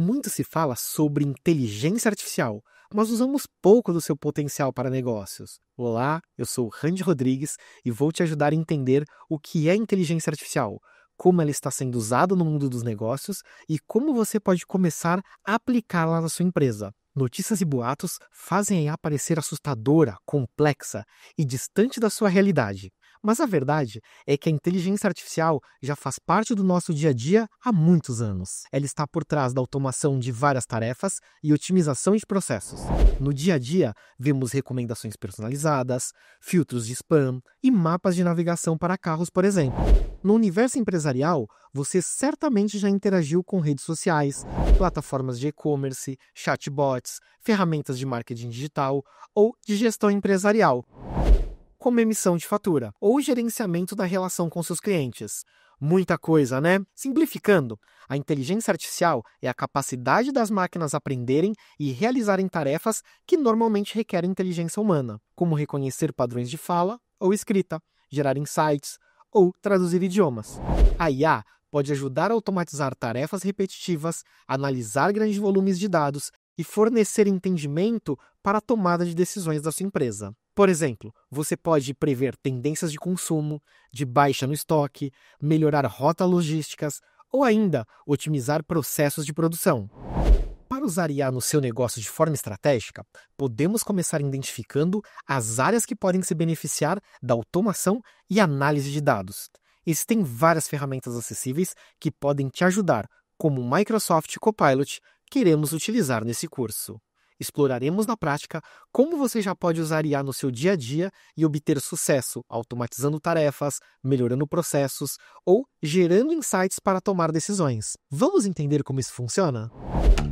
Muito se fala sobre inteligência artificial, mas usamos pouco do seu potencial para negócios. Olá, eu sou Randy Rodrigues e vou te ajudar a entender o que é inteligência artificial, como ela está sendo usada no mundo dos negócios e como você pode começar a aplicá-la na sua empresa. Notícias e boatos fazem a parecer assustadora, complexa e distante da sua realidade. Mas a verdade é que a inteligência artificial já faz parte do nosso dia a dia há muitos anos. Ela está por trás da automação de várias tarefas e otimização de processos. No dia a dia, vemos recomendações personalizadas, filtros de spam e mapas de navegação para carros, por exemplo. No universo empresarial, você certamente já interagiu com redes sociais, plataformas de e-commerce, chatbots, ferramentas de marketing digital ou de gestão empresarial como emissão de fatura ou gerenciamento da relação com seus clientes. Muita coisa, né? Simplificando, a inteligência artificial é a capacidade das máquinas aprenderem e realizarem tarefas que normalmente requerem inteligência humana, como reconhecer padrões de fala ou escrita, gerar insights ou traduzir idiomas. A IA pode ajudar a automatizar tarefas repetitivas, analisar grandes volumes de dados e fornecer entendimento para a tomada de decisões da sua empresa. Por exemplo, você pode prever tendências de consumo, de baixa no estoque, melhorar rotas logísticas ou ainda otimizar processos de produção. Para usar IA no seu negócio de forma estratégica, podemos começar identificando as áreas que podem se beneficiar da automação e análise de dados. Existem várias ferramentas acessíveis que podem te ajudar, como o Microsoft Copilot, que iremos utilizar nesse curso. Exploraremos na prática como você já pode usar IA no seu dia a dia e obter sucesso, automatizando tarefas, melhorando processos ou gerando insights para tomar decisões. Vamos entender como isso funciona?